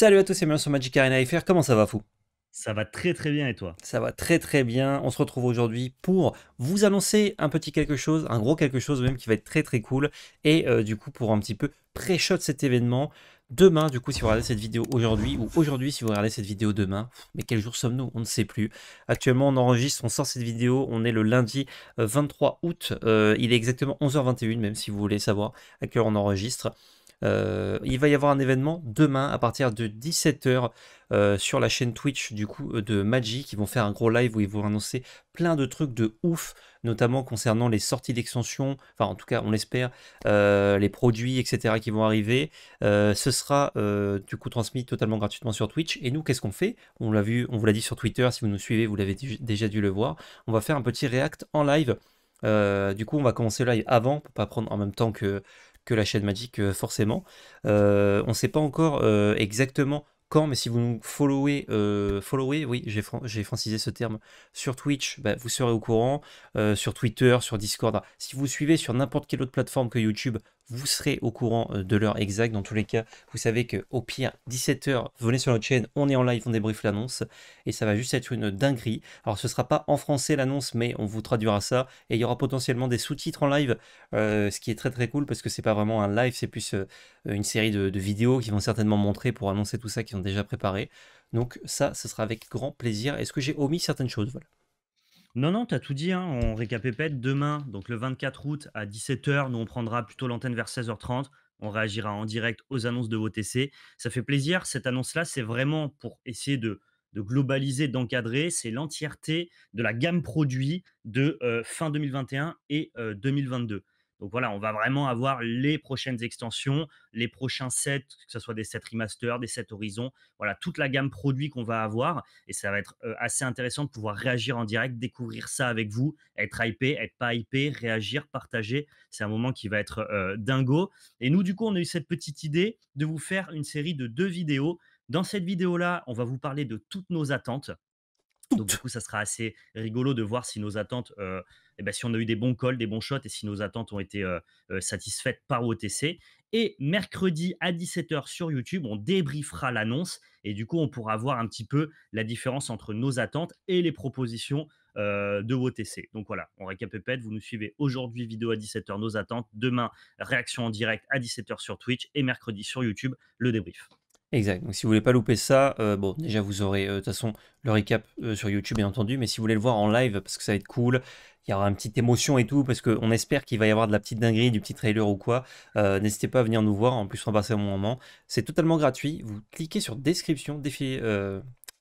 Salut à tous et bienvenue sur Magic Arena FR, comment ça va fou ça va très très bien et toi Ça va très très bien. On se retrouve aujourd'hui pour vous annoncer un petit quelque chose, un gros quelque chose même qui va être très très cool. Et euh, du coup pour un petit peu pré-shot cet événement. Demain, du coup, si vous regardez cette vidéo aujourd'hui, ou aujourd'hui si vous regardez cette vidéo demain, mais quel jour sommes-nous On ne sait plus. Actuellement, on enregistre, on sort cette vidéo, on est le lundi 23 euh, août, euh, il est exactement 11h21 même si vous voulez savoir à quelle heure on enregistre. Euh, il va y avoir un événement demain à partir de 17h euh, sur la chaîne Twitch du coup euh, de Magic. Ils vont faire un gros live où ils vont annoncer plein de trucs de ouf, notamment concernant les sorties d'extensions, enfin en tout cas on l'espère, les produits, etc. qui vont arriver. ce sera du coup transmis totalement gratuitement sur Twitch. Et nous, qu'est-ce qu'on fait On l'a vu, on vous l'a dit sur Twitter, si vous nous suivez, vous l'avez déjà dû le voir. On va faire un petit react en live. du coup, on va commencer live avant pour pas prendre en même temps que que la chaîne Magic euh, forcément. Euh, on ne sait pas encore euh, exactement quand, mais si vous nous followez, followez oui, j'ai francisé ce terme, sur Twitch, bah, vous serez au courant, sur Twitter, sur Discord. Si vous suivez sur n'importe quelle autre plateforme que YouTube, vous serez au courant euh, de l'heure exacte. Dans tous les cas, vous savez qu'au pire, 17h, venez sur notre chaîne, on est en live, on débriefe l'annonce, et ça va juste être une dinguerie. Alors ce ne sera pas en français l'annonce, mais on vous traduira ça, et il y aura potentiellement des sous-titres en live, euh, ce qui est très très cool, parce que c'est pas vraiment un live, c'est plus euh, une série de, vidéos qui vont certainement montrer pour annoncer tout ça, qu'ils ont déjà préparé, Donc ça, ce sera avec grand plaisir. Est-ce que j'ai omis certaines choses voilà. Non, non, tu as tout dit. Hein. On récapépète demain, donc le 24 août à 17h. Nous, on prendra plutôt l'antenne vers 16h30. On réagira en direct aux annonces de VOTC. Ça fait plaisir. Cette annonce-là, c'est vraiment pour essayer de, de globaliser, d'encadrer. C'est l'entièreté de la gamme produit de euh, fin 2021 et 2022. Donc voilà, on va vraiment avoir les prochaines extensions, les prochains sets, que ce soit des sets remaster, des sets Horizon, voilà, toute la gamme produit qu'on va avoir. Et ça va être euh, assez intéressant de pouvoir réagir en direct, découvrir ça avec vous, être hypé, être pas hypé, réagir, partager. C'est un moment qui va être euh, dingo. Et nous, du coup, on a eu cette petite idée de vous faire une série de deux vidéos. Dans cette vidéo-là, on va vous parler de toutes nos attentes, donc du coup, ça sera assez rigolo de voir si nos attentes, euh, eh ben, si on a eu des bons calls, des bons shots et si nos attentes ont été euh, euh, satisfaites par OTC. Et mercredi à 17h sur YouTube, on débriefera l'annonce et du coup, on pourra voir un petit peu la différence entre nos attentes et les propositions de OTC. Donc voilà, on récapépète, vous nous suivez aujourd'hui vidéo à 17h, nos attentes, demain réaction en direct à 17h sur Twitch et mercredi sur YouTube, le débrief. Exact. Donc si vous voulez pas louper ça, euh, bon déjà vous aurez euh, de toute façon le recap euh, sur YouTube bien entendu, mais si vous voulez le voir en live parce que ça va être cool, il y aura une petite émotion et tout parce qu'on espère qu'il va y avoir de la petite dinguerie, du petit trailer ou quoi. N'hésitez pas à venir nous voir. En plus on va passer un moment. C'est totalement gratuit. Vous cliquez sur description, défi,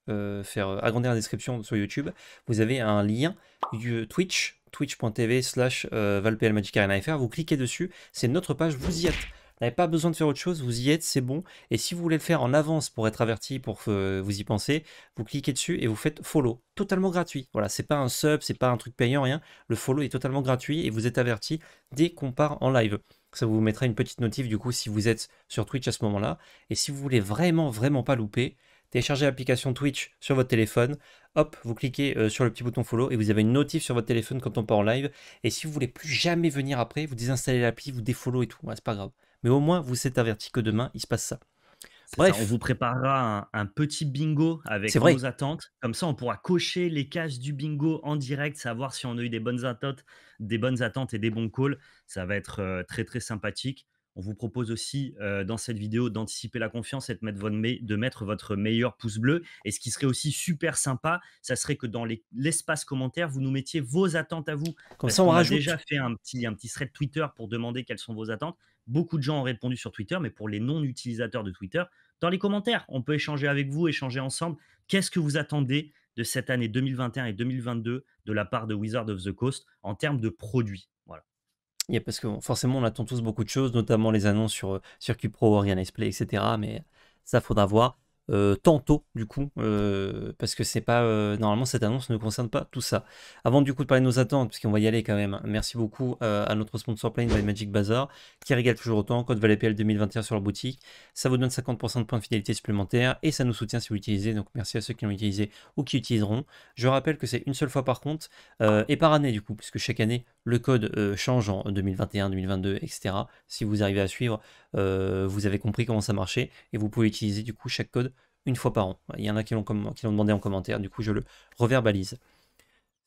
faire agrandir la description sur YouTube. Vous avez un lien du Twitch twitch.tv slash vous cliquez dessus, c'est notre page, vous y êtes n'avez pas besoin de faire autre chose, vous y êtes, c'est bon. Et si vous voulez le faire en avance pour être averti, pour euh, vous y penser, vous cliquez dessus et vous faites follow, totalement gratuit. Voilà, c'est pas un sub, c'est pas un truc payant, rien. Le follow est totalement gratuit et vous êtes averti dès qu'on part en live. Ça vous mettra une petite notif du coup si vous êtes sur Twitch à ce moment-là. Et si vous voulez vraiment, vraiment pas louper, téléchargez l'application Twitch sur votre téléphone. Hop, vous cliquez euh, sur le petit bouton follow et vous avez une notif sur votre téléphone quand on part en live. Et si vous voulez plus jamais venir après, vous désinstallez l'appli, vous défollow et tout. c'est pas grave mais au moins vous êtes averti que demain il se passe ça. Bref. on vous préparera un, petit bingo avec vos attentes. Comme ça, on pourra cocher les cases du bingo en direct, savoir si on a eu des bonnes attentes, des bonnes attentes et des bons calls. Ça va être euh, très très sympathique. On vous propose aussi euh, dans cette vidéo d'anticiper la confiance et de mettre, votre de mettre, votre meilleur pouce bleu. Et ce qui serait aussi super sympa, ça serait que dans l'espace commentaire, vous nous mettiez vos attentes à vous. Comme ça, on, on a déjà fait un petit, un petit thread Twitter pour demander quelles sont vos attentes. Beaucoup de gens ont répondu sur Twitter, mais pour les non-utilisateurs de Twitter, dans les commentaires, on peut échanger avec vous, échanger ensemble. Qu'est-ce que vous attendez de cette année 2021 et 2022 de la part de Wizard of the Coast en termes de produits Voilà. parce que forcément, on attend tous beaucoup de choses, notamment les annonces sur euh, Circuit Pro, Orion Play, etc. Mais ça, faudra voir. Euh, tantôt, du coup, euh, parce que c'est pas euh, normalement cette annonce ne concerne pas tout ça. Avant du coup de parler de nos attentes, puisqu'on va y aller quand même. Hein. Merci beaucoup à notre sponsor Plane by Magic Bazaar, qui régale toujours autant. Code valetpl 2021 sur la boutique, ça vous donne 50% de points de fidélité supplémentaires et ça nous soutient si vous l'utilisez. Donc merci à ceux qui l'ont utilisé ou qui utiliseront. Je rappelle que c'est une seule fois par contre et par année du coup, puisque chaque année le code euh, change en 2021, 2022, etc. Si vous arrivez à suivre, euh, vous avez compris comment ça marchait et vous pouvez utiliser du coup chaque code une fois par an. Il y en a qui l'ont demandé en commentaire, du coup je le reverbalise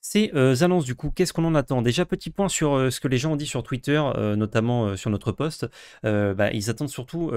ces euh, annonces du coup. Qu'est-ce qu'on en attend Déjà, petit point sur euh, ce que les gens ont dit sur Twitter, euh, notamment sur notre post. Bah, ils attendent surtout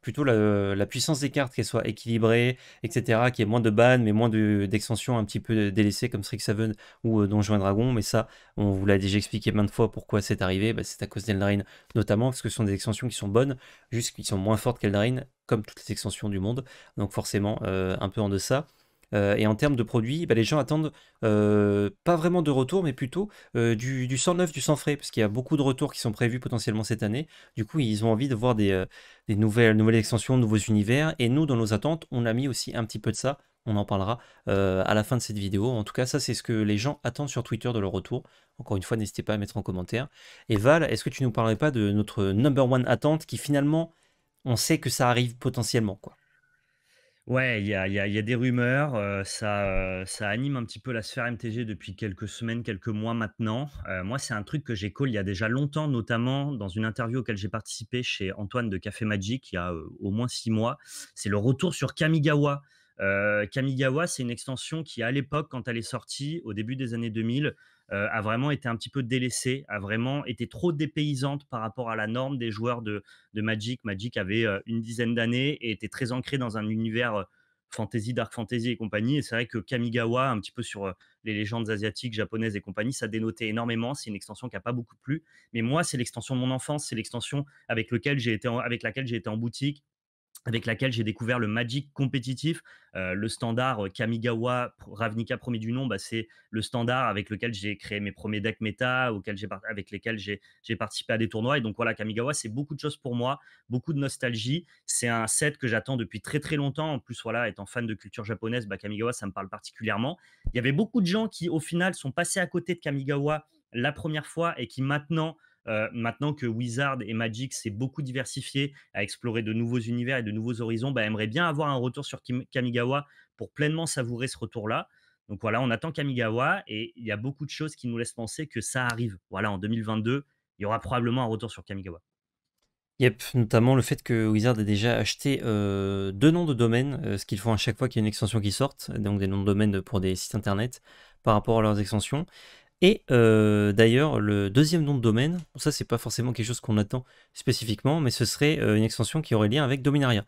plutôt la, puissance des cartes, qu'elle soit équilibrée, etc. Qu'il y ait moins de ban, mais moins d'extensions un petit peu délaissées comme Strixhaven ou Donjons et Dragon. Mais ça, on vous l'a déjà expliqué maintes fois pourquoi c'est arrivé. Bah, c'est à cause d'Eldrain notamment, parce que ce sont des extensions qui sont bonnes, juste qu'ils sont moins fortes qu'Eldrain, comme toutes les extensions du monde. Donc forcément, un peu en deçà. Euh, et en termes de produits, bah, les gens attendent euh, pas vraiment de retour, mais plutôt euh, du, du, sang neuf, du sang frais, parce qu'il y a beaucoup de retours qui sont prévus potentiellement cette année. Du coup, ils ont envie de voir des, nouvelles, nouvelles extensions, de nouveaux univers. Et nous, dans nos attentes, on a mis aussi un petit peu de ça. On en parlera à la fin de cette vidéo. En tout cas, ça, c'est ce que les gens attendent sur Twitter de leur retour. Encore une fois, n'hésitez pas à mettre en commentaire. Et Val, est-ce que tu nous parlerais pas de notre number one attente qui finalement, on sait que ça arrive potentiellement quoi Ouais, il y a, des rumeurs, euh, ça, euh, ça anime un petit peu la sphère MTG depuis quelques semaines, quelques mois maintenant. Euh, moi, c'est un truc que j'ai il y a déjà longtemps, notamment dans une interview auquel j'ai participé chez Antoine de Café Magic il y a au moins six mois. C'est le retour sur Kamigawa. Kamigawa, c'est une extension qui, à l'époque, quand elle est sortie, au début des années 2000, euh, a vraiment été un petit peu délaissée, a vraiment été trop dépaysante par rapport à la norme des joueurs de, Magic. Magic avait euh, une dizaine d'années et était très ancré dans un univers euh, fantasy, dark fantasy et compagnie. Et c'est vrai que Kamigawa, un petit peu sur les légendes asiatiques, japonaises et compagnie, ça dénotait énormément. C'est une extension qui n'a pas beaucoup plu. Mais moi, c'est l'extension de mon enfance, c'est l'extension avec, lequel j'ai été avec laquelle j'ai été en boutique, avec laquelle j'ai découvert le Magic compétitif. Euh, le standard euh, Kamigawa Ravnica premier du nom, bah, c'est le standard avec lequel j'ai créé mes premiers decks méta, avec lesquels j'ai participé à des tournois. Et donc voilà, Kamigawa, c'est beaucoup de choses pour moi, beaucoup de nostalgie. C'est un set que j'attends depuis très très longtemps. En plus, voilà, étant fan de culture japonaise, bah, Kamigawa, ça me parle particulièrement. Il y avait beaucoup de gens qui, au final, sont passés à côté de Kamigawa la première fois et qui maintenant euh, maintenant que Wizard et Magic s'est beaucoup diversifié à explorer de nouveaux univers et de nouveaux horizons, bah, aimerait bien avoir un retour sur Kamigawa pour pleinement savourer ce retour-là. Donc voilà, on attend Kamigawa et il y a beaucoup de choses qui nous laissent penser que ça arrive. Voilà, en 2022, il y aura probablement un retour sur Kamigawa. Yep, notamment le fait que Wizard ait déjà acheté euh, deux noms de domaines, euh, ce qu'ils font à chaque fois qu'il y a une extension qui sort, donc des noms de domaines pour des sites internet par rapport à leurs extensions. Et euh, d'ailleurs, le deuxième nom de domaine, ça c'est pas forcément quelque chose qu'on attend spécifiquement, mais ce serait euh, une extension qui aurait lien avec Dominaria,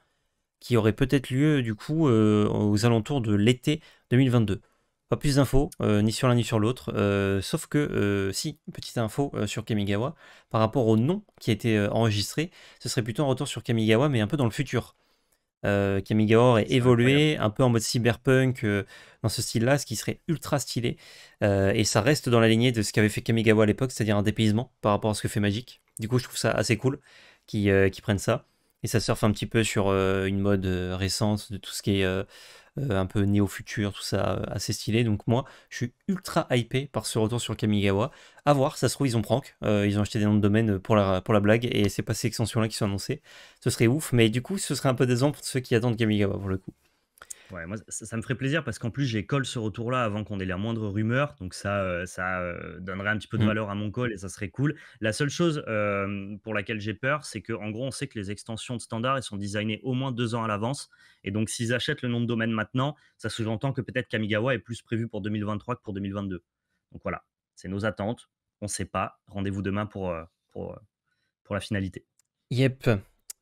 qui aurait peut-être lieu du coup euh, aux alentours de l'été 2022. Pas plus d'infos, ni sur l'un ni sur l'autre, sauf que, si, petite info sur Kamigawa, par rapport au nom qui a été enregistré, ce serait plutôt un retour sur Kamigawa, mais un peu dans le futur. Euh, Kamigawa aurait évolué un peu en mode cyberpunk euh, dans ce style-là, ce qui serait ultra stylé. Euh, et ça reste dans la lignée de ce qu'avait fait Kamigawa à l'époque, c'est-à-dire un dépaysement par rapport à ce que fait Magic. Du coup, je trouve ça assez cool qu'ils prennent ça. Et ça surfe un petit peu sur une mode récente de tout ce qui est euh, un peu néo-futur, tout ça, euh, assez stylé. Donc moi, je suis ultra hypé par ce retour sur Kamigawa. À voir, ça se trouve, ils ont prank, euh, ils ont acheté des noms de domaine pour la, pour la blague, et c'est pas ces extensions-là qui sont annoncées. Ce serait ouf, mais du coup, ce serait un peu décevant pour ceux qui attendent Kamigawa, pour le coup. Ouais, ça, me ferait plaisir parce qu'en plus, j'ai call ce retour-là avant qu'on ait la moindre rumeur. Donc, ça, euh, ça euh, donnerait un petit peu de mmh. valeur à mon call et ça serait cool. La seule chose euh, pour laquelle j'ai peur, c'est qu'en gros, on sait que les extensions de standard, sont designées au moins deux ans à l'avance. Et donc, s'ils achètent le nom de domaine maintenant, ça sous-entend que peut-être Kamigawa est plus prévu pour 2023 que pour 2022. Donc, voilà, c'est nos attentes. On ne sait pas. Rendez-vous demain pour, pour, pour la finalité. Yep.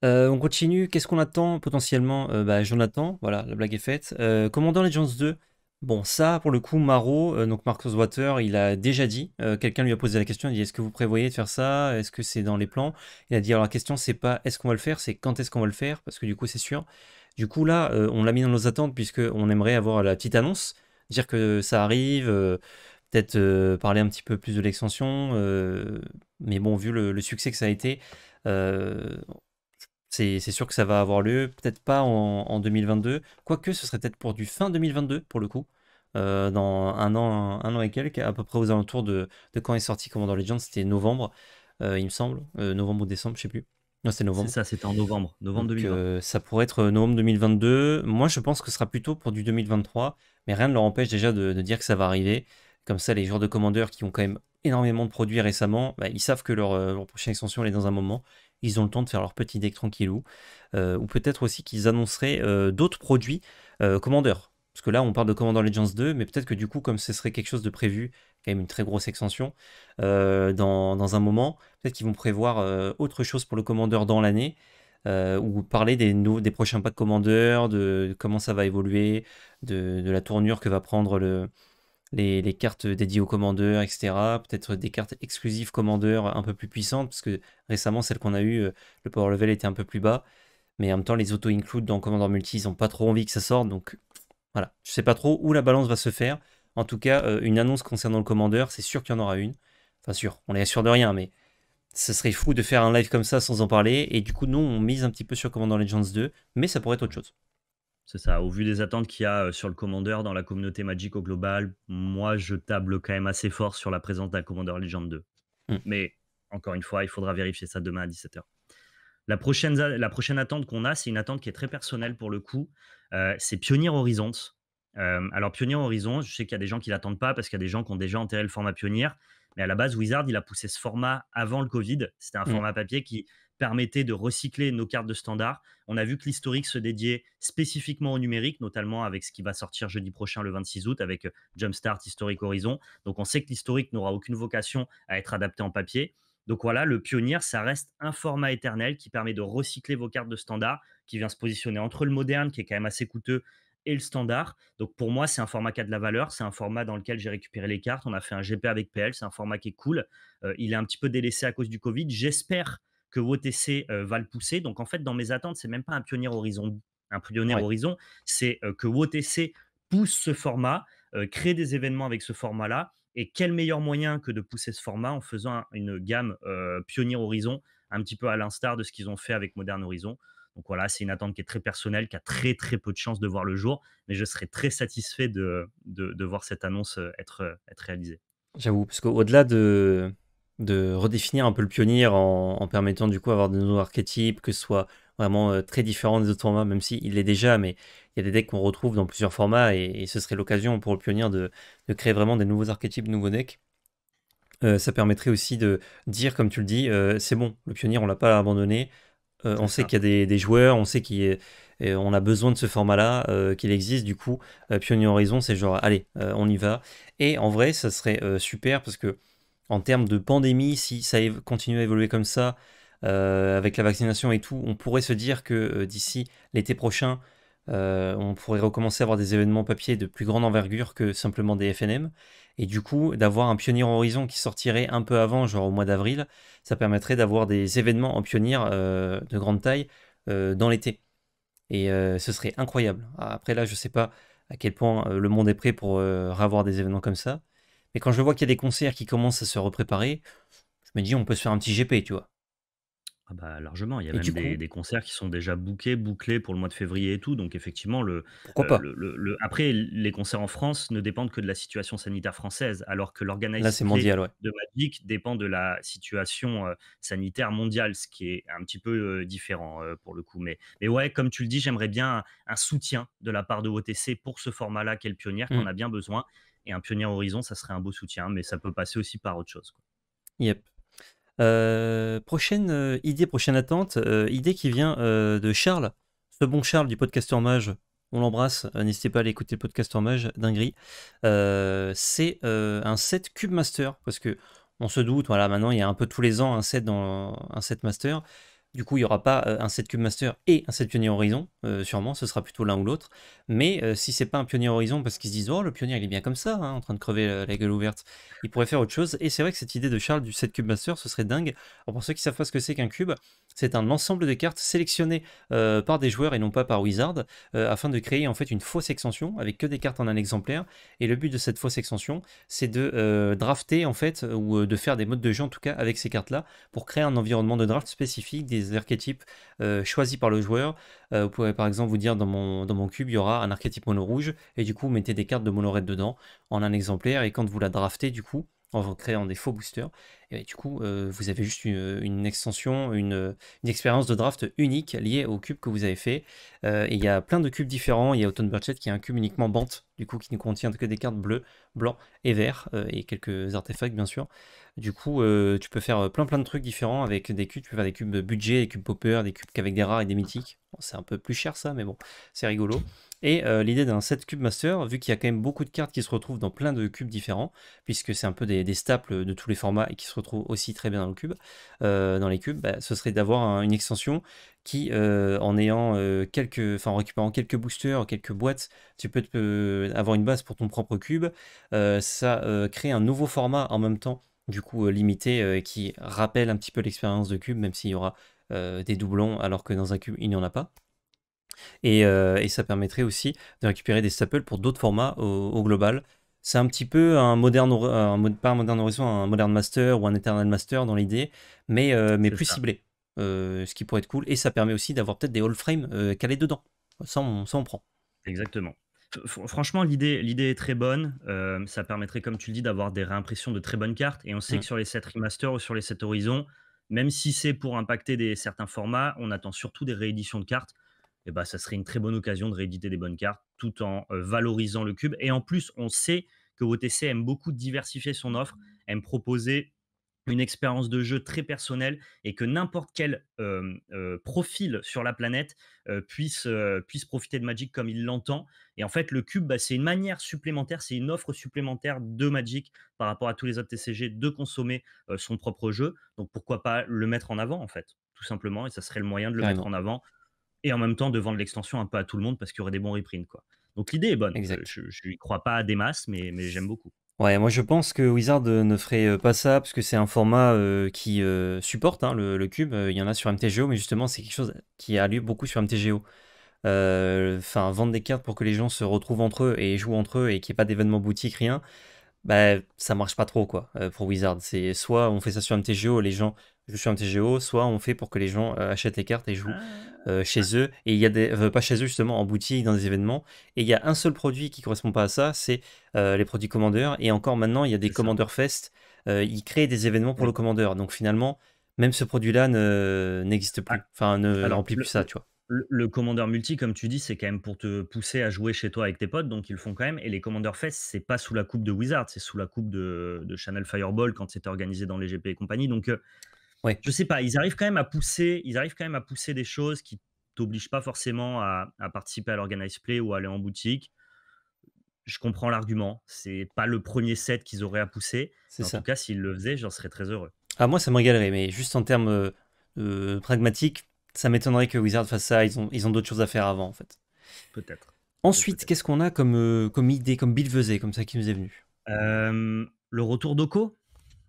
Euh, on continue. Qu'est-ce qu'on attend potentiellement euh, bah, Jonathan, voilà, la blague est faite. Commandant euh, Commandant Legends 2. Bon, ça, pour le coup, Maro, euh, donc Marcos Water, il a déjà dit. Quelqu'un lui a posé la question. Il dit Est-ce que vous prévoyez de faire ça Est-ce que c'est dans les plans Il a dit Alors, la question, c'est pas est-ce qu'on va le faire, c'est quand est-ce qu'on va le faire Parce que du coup, c'est sûr. Du coup, là, on l'a mis dans nos attentes, puisqu'on aimerait avoir la petite annonce, dire que ça arrive, peut-être parler un petit peu plus de l'extension. mais bon, vu le, succès que ça a été. C'est sûr que ça va avoir lieu, peut-être pas en, 2022, quoique ce serait peut-être pour du fin 2022 pour le coup, euh, dans un an, un an et quelques, à peu près aux alentours de, quand est sorti Commander Legends, c'était novembre, euh, il me semble, euh, novembre ou décembre, je sais plus. Non, c'était novembre. C'est ça, c'était en novembre, novembre 2022. ça pourrait être novembre 2022. Moi, je pense que ce sera plutôt pour du 2023, mais rien ne leur empêche déjà de, dire que ça va arriver. Comme ça, les joueurs de commandeurs qui ont quand même énormément de produits récemment, bah, ils savent que leur, leur prochaine extension elle est dans un moment ils ont le temps de faire leur petit deck tranquillou. Euh, ou peut-être aussi qu'ils annonceraient euh, d'autres produits euh, Commander. Parce que là, on parle de Commander Legends 2, mais peut-être que du coup, comme ce serait quelque chose de prévu, quand même une très grosse extension, dans, un moment, peut-être qu'ils vont prévoir autre chose pour le Commander dans l'année. ou parler des, des prochains packs de de, de, comment ça va évoluer, de, la tournure que va prendre le, les, cartes dédiées aux commandeurs, etc. Peut-être des cartes exclusives commandeur un peu plus puissantes, parce que récemment, celle qu'on a eue, euh, le power level était un peu plus bas. Mais en même temps, les auto-includes dans Commander Multi, ils n'ont pas trop envie que ça sorte. Donc voilà, je ne sais pas trop où la balance va se faire. En tout cas, euh, une annonce concernant le commandeur, c'est sûr qu'il y en aura une. Enfin sûr, on est sûr de rien, mais ce serait fou de faire un live comme ça sans en parler. Et du coup, nous, on mise un petit peu sur Commander Legends 2, mais ça pourrait être autre chose. C'est ça. Au vu des attentes qu'il y a euh, sur le commandeur dans la communauté Magic au global, moi, je table quand même assez fort sur la présence d'un commandeur Legend 2. Hmm. Mais encore une fois, il faudra vérifier ça demain à 17h. La prochaine, la prochaine attente qu'on a, c'est une attente qui est très personnelle pour le coup. Euh, c'est Pionnier Horizons. Euh, alors, Pionnier Horizon, je sais qu'il y a des gens qui l'attendent pas parce qu'il y a des gens qui ont déjà enterré le format Pionnier. Mais à la base, Wizard, il a poussé ce format avant le Covid. C'était un hmm. format papier qui permettait de recycler nos cartes de standard. On a vu que l'historique se dédiait spécifiquement au numérique, notamment avec ce qui va sortir jeudi prochain, le 26 août, avec euh, Jumpstart Historic Horizon. Donc on sait que l'historique n'aura aucune vocation à être adapté en papier. Donc voilà, le pionnier, ça reste un format éternel qui permet de recycler vos cartes de standard, qui vient se positionner entre le moderne, qui est quand même assez coûteux, et le standard. Donc pour moi, c'est un format qui a de la valeur, c'est un format dans lequel j'ai récupéré les cartes, on a fait un GP avec PL, c'est un format qui est cool. Euh, il est un petit peu délaissé à cause du Covid. J'espère que OTC va le pousser. Donc en fait, dans mes attentes, c'est même pas un pionnier Horizon, un pionnier Horizon, c'est que OTC pousse ce format, crée des événements avec ce format-là. Et quel meilleur moyen que de pousser ce format en faisant une gamme pionnier Horizon, un petit peu à l'instar de ce qu'ils ont fait avec Modern Horizon. Donc voilà, c'est une attente qui est très personnelle, qui a très très peu de chances de voir le jour, mais je serais très satisfait de, de, voir cette annonce être, être réalisée. J'avoue, parce qu'au-delà de, de redéfinir un peu le pionnier en, permettant du coup avoir de nouveaux archétypes, que ce soit vraiment euh, très différent des autres formats, même s'il il l'est déjà, mais il y a des decks qu'on retrouve dans plusieurs formats et, ce serait l'occasion pour le pionnier de, créer vraiment des nouveaux archétypes, de nouveaux decks. Euh, ça permettrait aussi de dire, comme tu le dis, euh, c'est bon, le pionnier, on l'a pas abandonné. on sait qu'il y a des, des, joueurs, on sait qu'on a besoin de ce format-là, qu'il existe. Du coup, Pionnier Horizon, c'est genre, allez, on y va. Et en vrai, ça serait super parce que en termes de pandémie, si ça continue à évoluer comme ça, euh, avec la vaccination et tout, on pourrait se dire que euh, d'ici l'été prochain, euh, on pourrait recommencer à avoir des événements papier de plus grande envergure que simplement des FNM. Et du coup, d'avoir un pionnier en Horizon qui sortirait un peu avant, genre au mois d'avril, ça permettrait d'avoir des événements en pionnier de grande taille dans l'été. Et ce serait incroyable. Après là, je ne sais pas à quel point le monde est prêt pour avoir des événements comme ça. Mais quand je vois qu'il y a des concerts qui commencent à se repréparer, je me dis on peut se faire un petit GP, tu vois. Ah bah largement, il y a même des, concerts qui sont déjà bookés, bouclés pour le mois de février et tout. Donc effectivement, le, Pourquoi euh, pas le, après, les concerts en France ne dépendent que de la situation sanitaire française, alors que l'organisation de Magic dépend de la situation euh, sanitaire mondiale, ce qui est un petit peu euh, différent pour le coup. Mais, mais ouais, comme tu le dis, j'aimerais bien un, soutien de la part de OTC pour ce format-là qu'elle le pionnière, qu'on mmh. a bien besoin. Et un pionnier Horizon, ça serait un beau soutien, mais ça peut passer aussi par autre chose. Yep. Euh, prochaine euh, idée, prochaine attente, euh, idée qui vient de Charles, ce bon Charles du podcast Hommage, On l'embrasse, n'hésitez pas à l'écouter écouter le podcast mage dinguerie. c'est un set Cube Master, parce que on se doute, voilà, maintenant il y a un peu tous les ans un set, dans, un set master. Du coup, il n'y aura pas euh, un set Cube Master et un set Pionnier Horizon, euh, sûrement, ce sera plutôt l'un ou l'autre. Mais euh, si c'est pas un Pionnier Horizon, parce qu'ils se disent, oh, le Pionnier, il est bien comme ça, hein, en train de crever la, gueule ouverte, il pourrait faire autre chose. Et c'est vrai que cette idée de Charles du set Cube Master, ce serait dingue. Alors, pour ceux qui savent pas ce que c'est qu'un cube, c'est un ensemble de cartes sélectionnées par des joueurs et non pas par Wizard, afin de créer en fait une fausse extension avec que des cartes en un exemplaire. Et le but de cette fausse extension, c'est de drafter en fait, ou de faire des modes de jeu en tout cas avec ces cartes-là, pour créer un environnement de draft spécifique, des archétypes euh, choisis par le joueur. Euh, vous pouvez par exemple vous dire dans mon, dans mon cube, il y aura un archétype mono rouge, et du coup, vous mettez des cartes de mono red dedans en un exemplaire, et quand vous la draftez, du coup, en créant des faux boosters, et bah, du coup, euh, vous avez juste une, extension, euh, une, expérience de draft unique liée au cube que vous avez fait. Euh, et il y a plein de cubes différents. Il y a Autumn Budget qui est un cube uniquement bante, du coup, qui ne contient que des cartes bleues, blancs et verts et quelques artefacts, bien sûr. Du coup, tu peux faire plein plein de trucs différents avec des cubes. Tu peux faire des cubes budget, des cubes popper, des cubes qu'avec des rares et des mythiques. c'est un peu plus cher ça, mais bon, c'est rigolo. Et l'idée d'un set cube master, vu qu'il y a quand même beaucoup de cartes qui se retrouvent dans plein de cubes différents, puisque c'est un peu des, staples de tous les formats et qui se retrouve aussi très bien dans le cube, euh, dans les cubes, bah, ce serait d'avoir une extension qui, euh, en ayant euh, quelques, enfin, en récupérant quelques boosters, quelques boîtes, tu peux, avoir une base pour ton propre cube. ça crée un nouveau format en même temps, du coup limité, qui rappelle un petit peu l'expérience de cube, même s'il y aura des doublons, alors que dans un cube il n'y en a pas. Et, ça permettrait aussi de récupérer des staples pour d'autres formats au, global, c'est un petit peu un moderne, un, pas un moderne horizon, un moderne master ou un eternal master dans l'idée, mais, euh, mais plus ciblé. Euh, ce qui pourrait être cool. Et ça permet aussi d'avoir peut-être des all frames euh, calés dedans. Ça, on, prend. Exactement. franchement, l'idée est très bonne. ça permettrait, comme tu le dis, d'avoir des réimpressions de très bonnes cartes. Et on sait mmh. que sur les 7 remasters ou sur les 7 horizons, même si c'est pour impacter des, certains formats, on attend surtout des rééditions de cartes. Et eh bah, ça serait une très bonne occasion de rééditer des bonnes cartes tout en valorisant le cube. Et en plus, on sait que OTC aime beaucoup diversifier son offre, aime proposer une expérience de jeu très personnelle et que n'importe quel profil sur la planète puisse, puisse profiter de Magic comme il l'entend. Et en fait, le cube, bah, c'est une manière supplémentaire, c'est une offre supplémentaire de Magic par rapport à tous les autres TCG de consommer son propre jeu. Donc pourquoi pas le mettre en avant, en fait, tout simplement. Et ça serait le moyen de le mettre en avant et en même temps de vendre l'extension un peu à tout le monde parce qu'il y aurait des bons reprints. Quoi. Donc l'idée est bonne. Euh, je n'y crois pas à des masses, mais, j'aime beaucoup. Ouais, moi je pense que Wizard euh, ne ferait euh, pas ça parce que c'est un format qui supporte hein, le, cube. Il y en a sur MTGO, mais justement c'est quelque chose qui a lieu beaucoup sur MTGO. Enfin, vendre des cartes pour que les gens se retrouvent entre eux et jouent entre eux et qu'il n'y ait pas d'événement boutique, rien. Bah, ça marche pas trop quoi pour Wizard. C'est soit on fait ça sur MTGO, les gens je suis un TGO, soit on fait pour que les gens euh, achètent les cartes et jouent ah. euh, chez eux. Et il y a des, euh, pas chez eux justement, en boutique, dans des événements. Et il y a un seul produit qui correspond pas à ça, c'est les produits Commander, Et encore maintenant, il y a des Commander fest. ils créent des événements pour le commandeur. Donc finalement, même ce produit-là n'existe plus. Ah. Enfin, ne remplit plus ça, tu vois le commandeur multi, comme tu dis, c'est quand même pour te pousser à jouer chez toi avec tes potes, donc ils le font quand même. Et les Commander fest, c'est pas sous la coupe de Wizard, c'est sous la coupe de, Channel Fireball quand c'était organisé dans les GP et compagnie. Donc Ouais. Je sais pas, ils arrivent quand même à pousser, ils arrivent quand même à pousser des choses qui t'obligent pas forcément à, participer à l'organize play ou à aller en boutique. Je comprends l'argument, c'est pas le premier set qu'ils auraient à pousser. En tout cas, s'ils le faisaient, j'en serais très heureux. Ah moi, ça me régalerait, mais juste en termes euh, euh, pragmatiques, ça m'étonnerait que Wizard fasse ça. Ils ont, ils ont d'autres choses à faire avant, en fait. Peut-être. Ensuite, qu'est-ce qu'on a comme, euh, comme idée, comme bill comme ça qui nous est venu Le retour d'Oko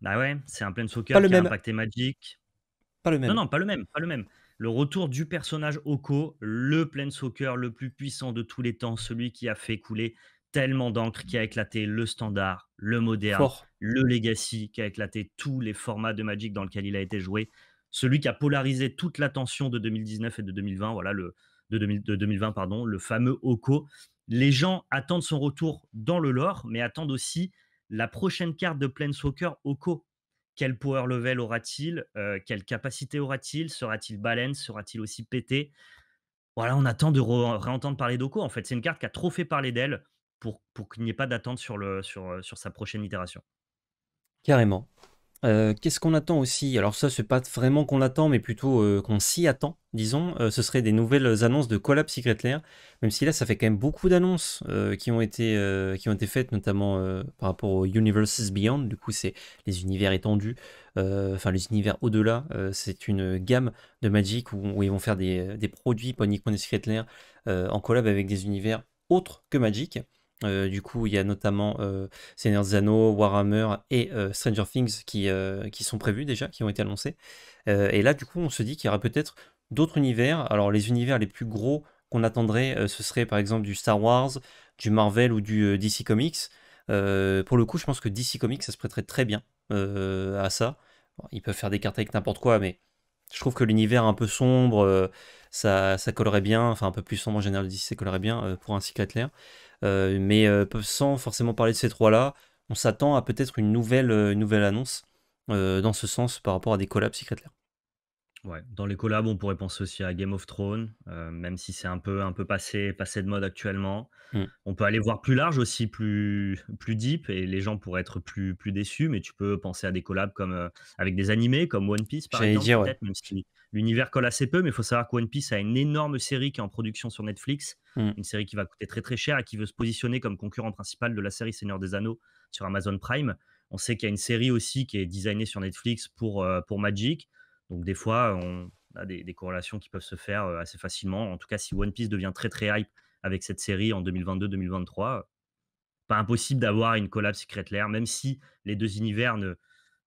ben ouais, c'est un plein soccer le qui même. a impacté Magic. Pas le même. Non, non, pas le même, pas le même. Le retour du personnage Oko, le plein soccer le plus puissant de tous les temps, celui qui a fait couler tellement d'encre, qui a éclaté le standard, le moderne, le legacy, qui a éclaté tous les formats de Magic dans lesquels il a été joué, celui qui a polarisé toute l'attention de 2019 et de 2020, voilà le de 2020 pardon, le fameux Oko. Les gens attendent son retour dans le lore, mais attendent aussi la prochaine carte de Planeswalker Oko. Quel power level aura-t-il euh, Quelle capacité aura-t-il Sera-t-il baleine Sera-t-il aussi pété Voilà, on attend de réentendre parler d'Oko. En fait, c'est une carte qui a trop fait parler d'elle pour, qu'il n'y ait pas d'attente sur, euh, sur sa prochaine itération. Carrément. Euh, qu'est-ce qu'on attend aussi Alors ça, c'est pas vraiment qu'on l'attend, mais plutôt euh, qu'on s'y attend, disons. Euh, ce seraient des nouvelles annonces de Collab Secret Lair, même si là, ça fait quand même beaucoup d'annonces qui ont été qui ont été faites, notamment par rapport aux Universes Beyond. Du coup, c'est les univers étendus, enfin les univers au-delà. c'est une gamme de Magic où, ils vont faire des, des produits, pas uniquement des Secret Lair, en collab avec des univers autres que Magic. Euh, du coup, il y a notamment euh, Seigneur Zano, Warhammer et euh, Stranger Things qui, euh, qui sont prévus déjà, qui ont été annoncés. et là, du coup, on se dit qu'il y aura peut-être d'autres univers. Alors, les univers les plus gros qu'on attendrait, ce serait par exemple du Star Wars, du Marvel ou du DC Comics. pour le coup, je pense que DC Comics, ça se prêterait très bien à ça. ils peuvent faire des cartes avec n'importe quoi, mais je trouve que l'univers un peu sombre, ça, ça collerait bien, enfin un peu plus sombre en général, DC collerait bien pour un cycle clair. Euh, mais euh, sans forcément parler de ces trois-là, on s'attend à peut-être une nouvelle, euh, nouvelle annonce dans ce sens par rapport à des collabs Secret Ouais, dans les collabs, on pourrait penser aussi à Game of Thrones, euh, même si c'est un peu, un peu passé, passé de mode actuellement. Mm. On peut aller voir plus large aussi, plus, plus deep, et les gens pourraient être plus, plus déçus, mais tu peux penser à des collabs comme, euh, avec des animés, comme One Piece par exemple, peut-être, même si l'univers colle assez peu, mais il faut savoir que One Piece a une énorme série qui est en production sur Netflix, mm. une série qui va coûter très très cher et qui veut se positionner comme concurrent principal de la série Seigneur des Anneaux sur Amazon Prime. On sait qu'il y a une série aussi qui est designée sur Netflix pour, euh, pour Magic. Donc des fois, on a des, corrélations qui peuvent se faire euh, assez facilement. En tout cas, si One Piece devient très très hype avec cette série en 2022-2023, pas impossible d'avoir une collab Secret Lair, même si les deux univers n'ont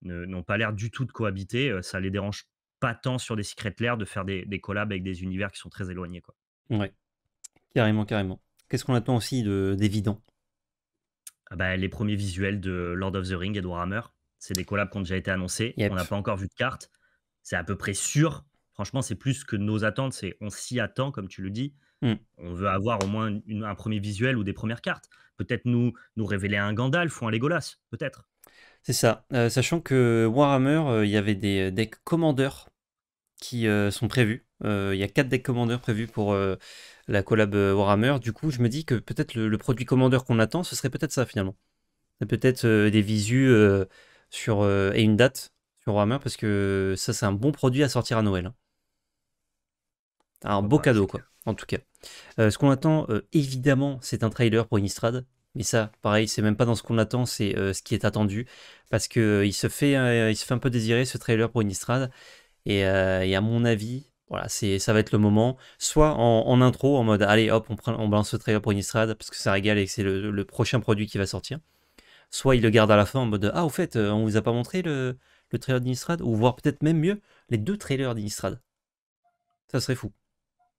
ne, n'ont pas l'air du tout de cohabiter, euh, ça les dérange pas tant sur des Secret Lair de faire des, collabs avec des univers qui sont très éloignés. Quoi. Ouais, carrément, carrément. Qu'est-ce qu'on attend aussi d'évident ah bah, Les premiers visuels de Lord of the Ring et de Warhammer, c'est des collabs qui ont déjà été annoncés, on n'a pas encore vu de cartes c'est à peu près sûr. Franchement, c'est plus que nos attentes, c'est on s'y attend, comme tu le dis. Mm. On veut avoir au moins un premier visuel ou des premières cartes. Peut-être nous, révéler un Gandalf ou un Legolas, peut-être. C'est ça. Euh, sachant que Warhammer, euh, il y avait des euh, decks commandeurs qui sont prévus. Il y a quatre decks commandeurs prévus pour la collab Warhammer. Du coup, je me dis que peut-être le, produit commandeur qu'on attend, ce serait peut-être ça finalement. Peut-être des visus sur, et une date sur Warhammer parce que ça, c'est un bon produit à sortir à Noël. Hein. Un beau bah, cadeau, quoi, en tout cas. Euh, ce qu'on attend, euh, évidemment, c'est un trailer pour Innistrad. Mais ça, pareil, c'est même pas dans ce qu'on attend, c'est euh, ce qui est attendu. Parce qu'il il, se fait, se fait un peu désirer ce trailer pour Innistrad. Et, à mon avis, voilà, ça va être le moment. Soit en, intro, en mode allez hop, on, prend, balance ce trailer pour Innistrad parce que ça régale et que c'est le, le, prochain produit qui va sortir. Soit il le garde à la fin en mode ah, au fait, on vous a pas montré le, le trailer d'Inistrad ou voire peut-être même mieux, les deux trailers d'Inistrad Ça serait fou.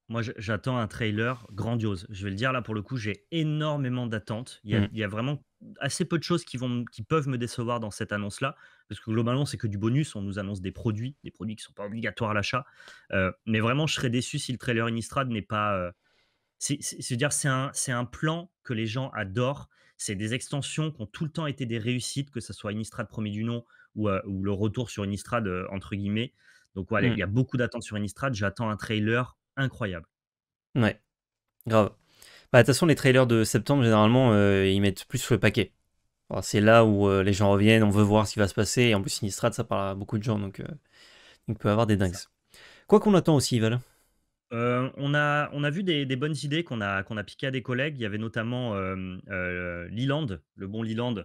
Moi, j'attends un trailer grandiose. Je vais le dire là pour le coup, j'ai énormément d'attentes. Il, y a mm. vraiment assez peu de choses qui, vont, qui peuvent me décevoir dans cette annonce-là, parce que globalement, c'est que du bonus. On nous annonce des produits, des produits qui ne sont pas obligatoires à l'achat. Euh, mais vraiment, je serais déçu si le trailer d'Inistrad n'est pas. Euh, C'est-à-dire, c'est un, un plan que les gens adorent. C'est des extensions qui ont tout le temps été des réussites, que ce soit Inistrad premier du nom ou, le retour sur Innistrad, entre guillemets. Donc, voilà, ouais, il y mmh. a beaucoup d'attentes sur Innistrad. J'attends un trailer incroyable. Ouais, grave. Bah, de toute façon, les trailers de septembre, généralement, ils mettent plus sur le paquet. c'est là où les gens reviennent, on veut voir ce qui va se passer. Et en plus, Sinistrade, ça parle à beaucoup de gens, donc on peut avoir des dingues. Quoi qu'on attend aussi, Val. Euh, on, a, on a vu des, bonnes idées qu'on a, qu'on a piquées à des collègues. Il y avait notamment euh, euh, Liland, le bon Liland,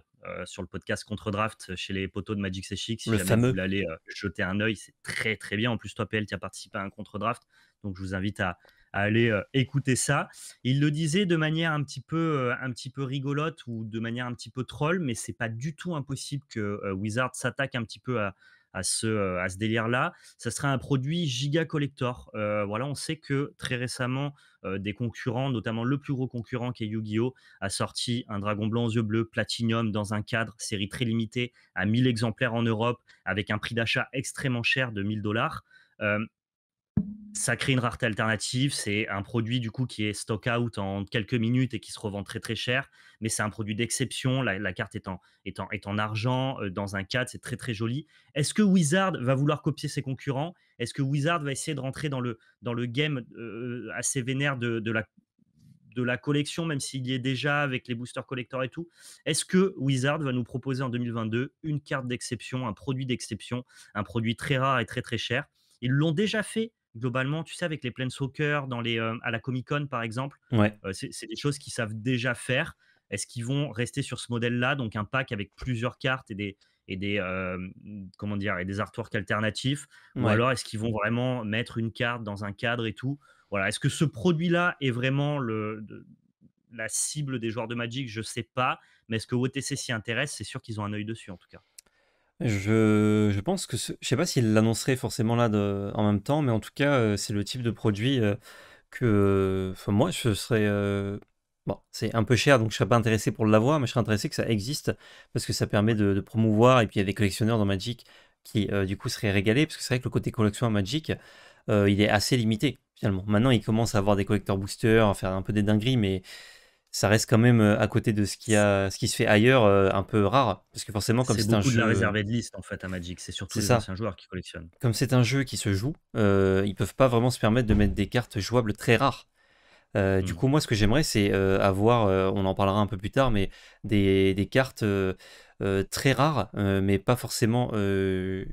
sur le podcast Contre Draft chez les poteaux de Magic Sechik. Si jamais vous voulez aller jeter un œil, c'est très très bien. En plus, toi, PL, tu as participé à un Contre Draft. Donc, je vous invite à, aller écouter ça. Il le disait de manière un petit, peu, un petit peu rigolote ou de manière un petit peu troll, mais c'est pas du tout impossible que Wizard s'attaque un petit peu à, à ce, euh, à délire-là. Ça serait un produit giga collector. Euh, voilà, on sait que très récemment, euh, des concurrents, notamment le plus gros concurrent qui est Yu-Gi-Oh! a sorti un dragon blanc aux yeux bleus Platinum dans un cadre, série très limitée, à 1000 exemplaires en Europe, avec un prix d'achat extrêmement cher de 1000 dollars ça crée une rareté alternative. C'est un produit du coup qui est stock out en quelques minutes et qui se revend très très cher. Mais c'est un produit d'exception. La, carte est en, est, en, argent euh, dans un cadre, c'est très très joli. Est-ce que Wizard va vouloir copier ses concurrents Est-ce que Wizard va essayer de rentrer dans le, dans le game euh, assez vénère de, la, de la collection, même s'il y est déjà avec les boosters collector et tout Est-ce que Wizard va nous proposer en 2022 une carte d'exception, un produit d'exception, un produit très rare et très très cher ils l'ont déjà fait globalement, tu sais, avec les Planeswalkers, dans les, euh, à la Comic-Con, par exemple, euh, c'est des choses qu'ils savent déjà faire. Est-ce qu'ils vont rester sur ce modèle-là, donc un pack avec plusieurs cartes et des, et des, euh, comment dire, et des artworks alternatifs Ou alors est-ce qu'ils vont vraiment mettre une carte dans un cadre et tout voilà. Est-ce que ce produit-là est vraiment le, la cible des joueurs de Magic Je ne sais pas. Mais est-ce que OTC s'y intéresse C'est sûr qu'ils ont un œil dessus, en tout cas. Je, pense que je sais pas s'il l'annoncerait forcément là de- en même temps, mais en tout cas, euh, c'est le type de produit euh, que, moi, je serais, euh, bon, c'est un peu cher, donc je serais pas intéressé pour l'avoir, mais je serais intéressé que ça existe parce que ça permet de, promouvoir et puis il y a des collectionneurs dans Magic qui, du coup, seraient régalés parce que c'est vrai que le côté collection à Magic, il est assez limité finalement. Maintenant, il commence à avoir des collecteurs boosters, à faire un peu des dingueries, mais ça reste quand même euh, à côté de ce qui, a, ce qui se fait ailleurs euh, un peu rare. Parce que forcément, comme c'est un jeu. de la réservée de liste en fait à Magic, c'est surtout les ça. anciens joueurs qui collectionnent. Comme c'est un jeu qui se joue, ils euh, ils peuvent pas vraiment se permettre de mettre des cartes jouables très rares. Du hmm. coup, moi, ce que j'aimerais, c'est avoir, on en parlera un peu plus tard, mais des, cartes très rares, mais pas forcément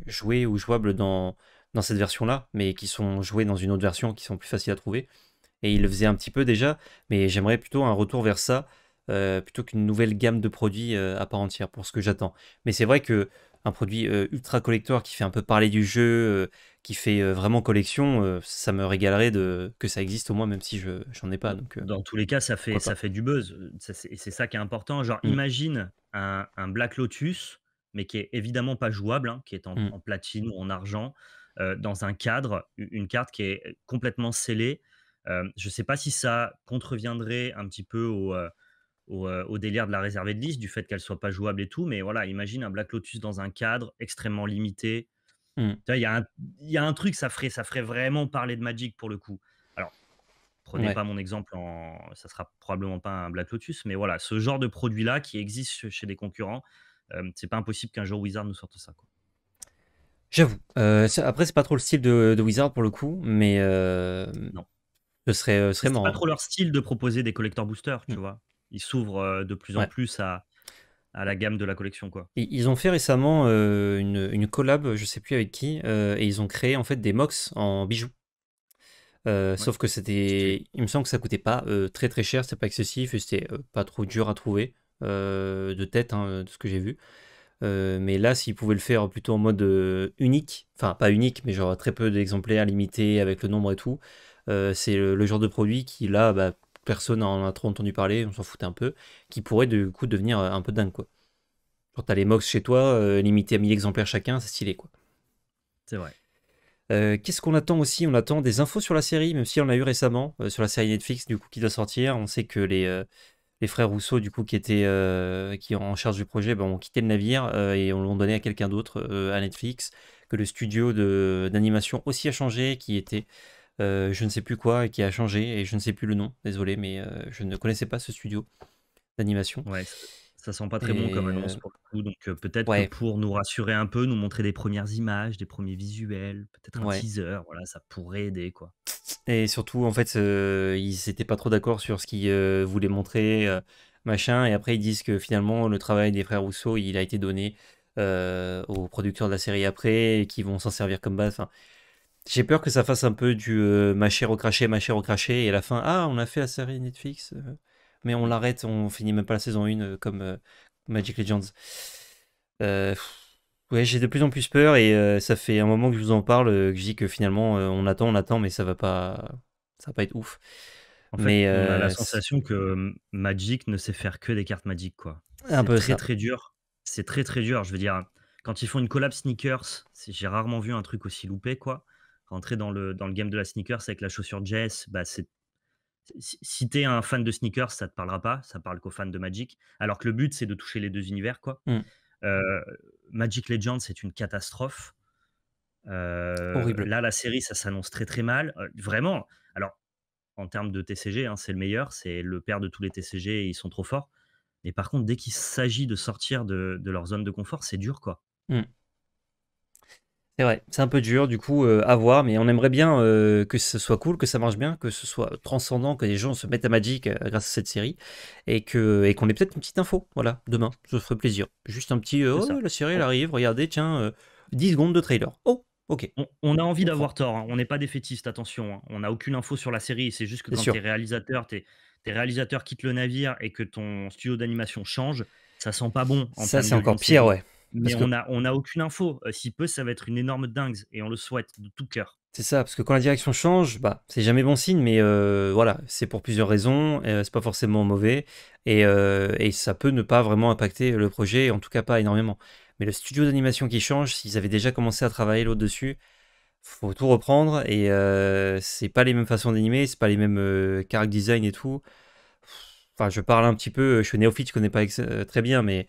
jouées ou jouables dans cette version-là, mais qui sont jouées dans une autre version qui sont plus faciles à trouver et il le faisait un petit peu déjà, mais j'aimerais plutôt un retour vers ça, euh, plutôt qu'une nouvelle gamme de produits euh, à part entière, pour ce que j'attends. Mais c'est vrai que un produit euh, ultra collector qui fait un peu parler du jeu, qui fait vraiment collection, ça me régalerait de, que ça existe au moins, même si je j'en ai pas. Donc, Dans tous les cas, ça fait, ça fait du buzz, et c'est ça qui est important. Genre, mmh. imagine un, Black Lotus, mais qui est évidemment pas jouable, hein, qui est mmh. en platine ou en argent, dans un cadre, une carte qui est complètement scellée, euh, je ne sais pas si ça contreviendrait un petit peu euh, euh, au, délire de la réservée de liste, du fait qu'elle soit pas jouable et tout, mais voilà, imagine un Black Lotus dans un cadre extrêmement limité. Hmm. Il y, a un truc, ça ferait, ça ferait vraiment parler de Magic pour le coup. Alors, prenez pas mon exemple, en... ça sera probablement pas un Black Lotus, mais voilà, ce genre de produit-là qui existe chez des concurrents, c'est pas impossible qu'un jour Wizard nous sorte ça. Quoi. J'avoue. après après, c'est pas trop le style de, Wizard pour le coup, mais. Non. Ce serait, euh, pas trop leur style de proposer des collecteurs boosters, tu mmh. vois. Ils s'ouvrent euh, de plus en plus à, la gamme de la collection. Quoi. ils ont fait récemment euh, une, collab, je sais plus avec qui, et ils ont créé en fait des mocs en bijoux. Sauf que c'était, il me semble que ça coûtait pas très très cher, c'était pas excessif, c'était pas trop dur à trouver de tête, hein, de ce que j'ai vu. mais là, s'ils pouvaient le faire plutôt en mode unique, enfin pas unique, mais genre très peu d'exemplaires limités avec le nombre et tout, euh, c'est le, genre de produit qui, là, bah, personne n'en a trop entendu parler, on s'en foutait un peu, qui pourrait du coup devenir euh, un peu dingue, quoi. tu t'as les MOX chez toi, euh, limité à 1000 exemplaires chacun, c'est stylé, quoi. C'est vrai. Qu'est-ce qu'on attend aussi On attend des infos sur la série, même si on a eu récemment, sur la série Netflix, du coup, qui doit sortir. On sait que les, les frères Rousseau, du coup, qui étaient qui en charge du projet, bah, ont quitté le navire et on l'ont donné à quelqu'un d'autre, à Netflix. Que le studio d'animation aussi a changé, qui était euh, je ne sais plus quoi, qui a changé, et je ne sais plus le nom, désolé, mais euh, je ne connaissais pas ce studio d'animation. Ouais, ça sent pas très bon comme annonce pour le coup, donc euh, peut-être pour nous rassurer un peu, nous montrer des premières images, des premiers visuels, peut-être un teaser, voilà, ça pourrait aider quoi. Et surtout, en fait, ils n'étaient pas trop d'accord sur ce qu'ils voulaient montrer, machin, et après ils disent que finalement le travail des frères Rousseau, il a été donné aux producteurs de la série après, qui vont s'en servir comme base. Enfin, j'ai peur que ça fasse un peu du euh, ma chère au craché, ma chère au craché, et à la fin, ah, on a fait la série Netflix, euh, mais on l'arrête, on finit même pas la saison 1 euh, comme euh, Magic Legends. ouais, j'ai de plus en plus peur, et ça fait un moment que je vous en parle, que je dis que finalement, on attend, on attend, mais ça va pas, ça va pas être ouf. on a la sensation que Magic ne sait faire que des cartes Magic, quoi. Un peu très très dur. C'est très très dur. Je veux dire, quand ils font une collab sneakers, j'ai rarement vu un truc aussi loupé, quoi rentrer dans le, dans le game de la sneakers avec la chaussure Jess, bah, c'est si es un fan de sneakers, ça te parlera pas, ça parle qu'aux fans de Magic. Alors que le but, c'est de toucher les deux univers, quoi. Mm. Euh, Magic Legends, c'est une catastrophe. Euh, Horrible. Là, la série, ça s'annonce très très mal. Euh, vraiment. Alors, en termes de TCG, hein, c'est le meilleur, c'est le père de tous les TCG, ils sont trop forts. Mais par contre, dès qu'il s'agit de sortir de, leur zone de confort, c'est dur, quoi. Mm. C'est vrai, c'est un peu dur, du coup, euh, à voir, mais on aimerait bien euh, que ce soit cool, que ça marche bien, que ce soit transcendant, que les gens se mettent à Magic euh, grâce à cette série, et qu'on ait peut-être une petite info, voilà, demain, ça ferait plaisir. Juste un petit, oh, la série, elle arrive, regardez, tiens, 10 secondes de trailer. Oh, ok. On, a envie d'avoir tort, hein. on n'est pas défaitiste, attention, hein. on n'a aucune info sur la série, c'est juste que quand tes réalisateurs, quittent le navire et que ton studio d'animation change, ça sent pas bon. ça, c'est encore pire, ouais. Mais on n'a on a aucune info. Euh, si peu, ça va être une énorme dingue et on le souhaite de tout cœur. C'est ça, parce que quand la direction change, bah, c'est jamais bon signe, mais euh, voilà, c'est pour plusieurs raisons, euh, c'est pas forcément mauvais, et, et, ça peut ne pas vraiment impacter le projet, en tout cas pas énormément. Mais le studio d'animation qui change, s'ils avaient déjà commencé à travailler l'autre dessus, faut tout reprendre, et c'est pas les mêmes façons d'animer, c'est pas les mêmes character design et tout. Enfin, je parle un petit peu, je suis néophyte, je connais pas très bien, mais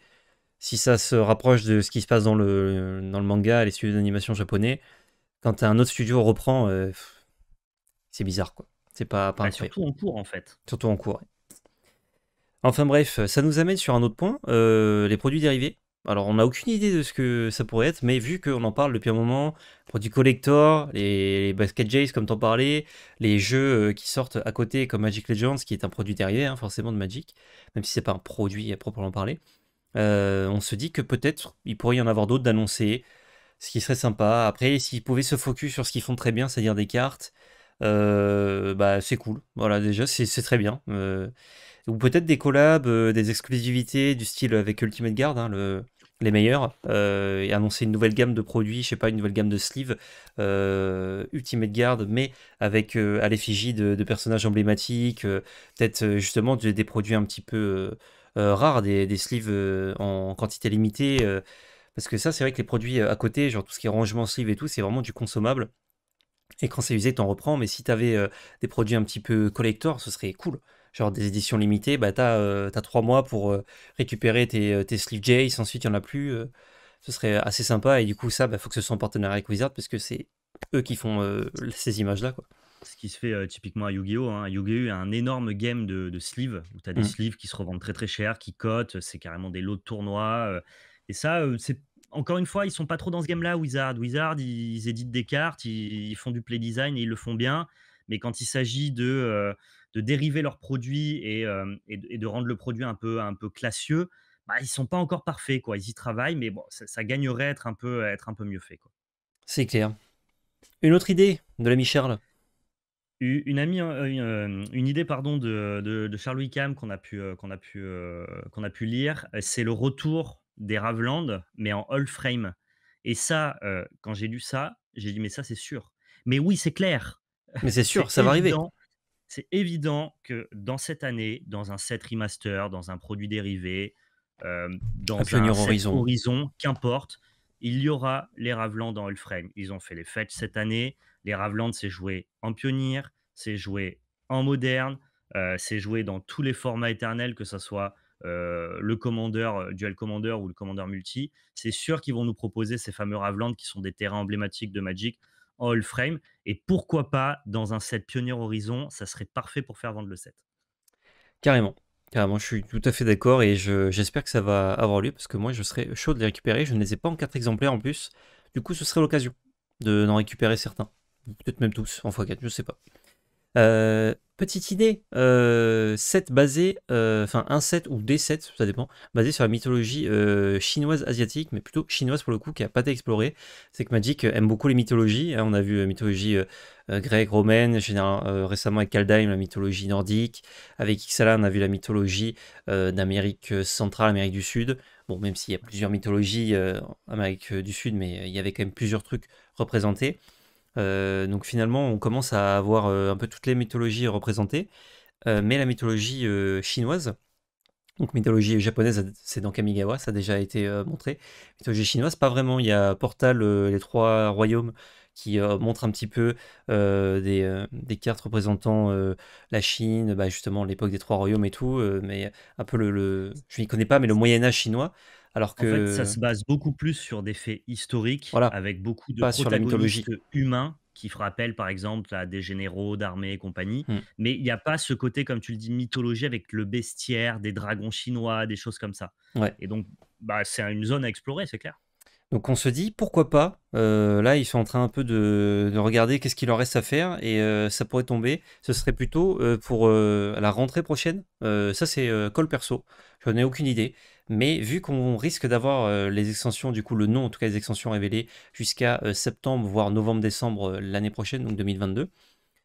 si ça se rapproche de ce qui se passe dans le, dans le manga, les studios d'animation japonais, quand un autre studio reprend, euh, c'est bizarre quoi. C'est pas, pas bah, Surtout en cours en fait. Surtout en cours. Enfin bref, ça nous amène sur un autre point, euh, les produits dérivés. Alors on n'a aucune idée de ce que ça pourrait être, mais vu qu'on en parle depuis un moment, produits collector, les, les basket jays comme t'en parlais, les jeux euh, qui sortent à côté comme Magic Legends, qui est un produit dérivé hein, forcément de Magic, même si c'est pas un produit à proprement parler. Euh, on se dit que peut-être il pourrait y en avoir d'autres d'annoncer, ce qui serait sympa. Après, s'ils pouvaient se focus sur ce qu'ils font très bien, c'est-à-dire des cartes, euh, bah, c'est cool. Voilà, déjà, c'est très bien. Euh, ou peut-être des collabs, des exclusivités du style avec Ultimate Guard, hein, les meilleurs, et annoncer une nouvelle gamme de produits, je sais pas, une nouvelle gamme de sleeves Ultimate Guard, mais avec à l'effigie de, personnages emblématiques, peut-être justement des, produits un petit peu euh, rares, des, des sleeves euh, en quantité limitée. Euh, parce que ça, c'est vrai que les produits à côté, genre tout ce qui est rangement sleeve et tout, c'est vraiment du consommable. Et quand c'est usé, t'en reprends. Mais si t'avais avais des produits un petit peu collector, ce serait cool genre des éditions limitées, bah, tu as, trois mois pour récupérer tes, tes sleeve jays, ensuite il n'y en a plus. ce serait assez sympa et du coup, ça, il bah, faut que ce soit en partenariat avec Wizard parce que c'est eux qui font ces images-là. quoi ce qui se fait euh, typiquement à Yu-Gi-Oh! Hein. Yu-Gi-Oh! a un énorme game de, sleeves où tu as des mmh. sleeves qui se revendent très très cher, qui cotent, c'est carrément des lots de tournois. Euh. et ça, euh, c'est encore une fois, ils sont pas trop dans ce game-là, Wizard. Wizard, ils, éditent des cartes, ils, font du play design et ils le font bien. Mais quand il s'agit de, de dériver leurs produits et, de, rendre le produit un peu, un peu classieux, bah, ils sont pas encore parfaits. Quoi. Ils y travaillent, mais bon, ça, gagnerait être un peu, être un peu mieux fait. Quoi. C'est clair. Une autre idée de l'ami Charles Hein, euh, une idée pardon de, de, Charles Wickham qu'on a pu euh, qu'on a pu euh, qu'on a pu lire, c'est le retour des Ravland, mais en all frame. Et ça, quand j'ai lu ça, j'ai dit mais ça c'est sûr. Mais oui, c'est clair. Mais c'est sûr, ça va arriver. C'est évident que dans cette année, dans un set remaster, dans un produit dérivé, dans un Horizon. qu'importe, il y aura les Raveland en All Frame. Ils ont fait les fêtes cette année. Les Ravlands, c'est joué en pionnier, c'est joué en moderne, euh, c'est joué dans tous les formats éternels, que ce soit euh, le commandeur, euh, duel Commander ou le commandeur multi. C'est sûr qu'ils vont nous proposer ces fameux Ravlands qui sont des terrains emblématiques de Magic en all frame. Et pourquoi pas dans un set pionnier Horizon, ça serait parfait pour faire vendre le set. Carrément. Carrément, je suis tout à fait d'accord et j'espère que ça va avoir lieu parce que moi je serais chaud de les récupérer. Je ne les ai pas en quatre exemplaires en plus. Du coup, ce serait l'occasion d'en récupérer certains peut-être même tous en fois 4 je sais pas. Euh, petite idée, euh, set basé, euh, enfin un set ou des sets, ça dépend, basé sur la mythologie euh, chinoise asiatique, mais plutôt chinoise pour le coup, qui a pas été explorée. C'est que Magic aime beaucoup les mythologies. Hein. on a vu la mythologie grecque, romaine, récemment avec Kaldheim, la mythologie nordique. Avec Ixala, on a vu la mythologie d'Amérique centrale, Amérique du Sud. Bon, même s'il y a plusieurs mythologies en Amérique du Sud, mais il y avait quand même plusieurs trucs représentés. Euh, donc finalement, on commence à avoir euh, un peu toutes les mythologies représentées, euh, mais la mythologie chinoise, donc mythologie japonaise, c'est dans Kamigawa, ça a déjà été montré. Mythologie chinoise, pas vraiment. Il y a Portal, les trois royaumes, qui montre un petit peu des, cartes représentant la Chine, bah, justement l'époque des trois royaumes et tout, mais un peu le, je n'y connais pas, mais le Moyen Âge chinois. Alors que... En fait, ça se base beaucoup plus sur des faits historiques, avec beaucoup de protagonistes humains qui rappellent par exemple à des généraux d'armée et compagnie. Mmh. Mais il n'y a pas ce côté, comme tu le dis, mythologie avec le bestiaire, des dragons chinois, des choses comme ça. Et donc, bah, c'est une zone à explorer, c'est clair. Donc on se dit pourquoi pas. Euh, là ils sont en train un peu de, regarder qu'est-ce qu'il leur reste à faire et euh, ça pourrait tomber. Ce serait plutôt euh, pour la rentrée prochaine. ça c'est call perso. J'en ai aucune idée. Mais vu qu'on risque d'avoir les extensions, du coup le nom en tout cas les extensions révélées jusqu'à septembre voire novembre-décembre l'année prochaine donc 2022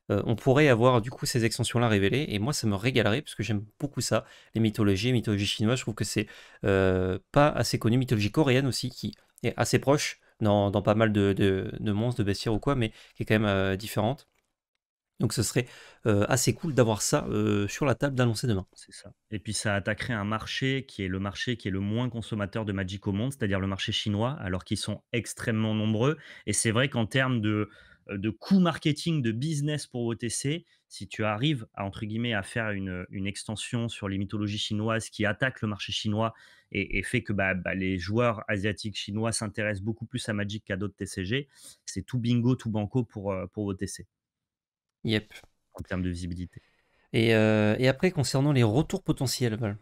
on pourrait avoir du coup ces extensions-là révélées. Et moi, ça me régalerait parce que j'aime beaucoup ça, les mythologies, les mythologies chinoises, Je trouve que c'est pas assez connu, mythologie coréenne aussi, qui assez proche dans, pas mal de, monstres, de bestiaires ou quoi, mais qui est quand même euh, différente. Donc ce serait euh, assez cool d'avoir ça euh, sur la table d'annoncer demain. C'est ça. Et puis ça attaquerait un marché qui est le marché qui est le moins consommateur de Magic au monde, c'est-à-dire le marché chinois, alors qu'ils sont extrêmement nombreux. Et c'est vrai qu'en termes de euh, de coût marketing, de business pour OTC, si tu arrives à, entre guillemets, à faire une, extension sur les mythologies chinoises qui attaquent le marché chinois et, fait que bah, bah, les joueurs asiatiques chinois s'intéressent beaucoup plus à Magic qu'à d'autres TCG, c'est tout bingo, tout banco pour, euh, pour OTC. Yep. En termes de visibilité. Et, euh, après, concernant les retours potentiels,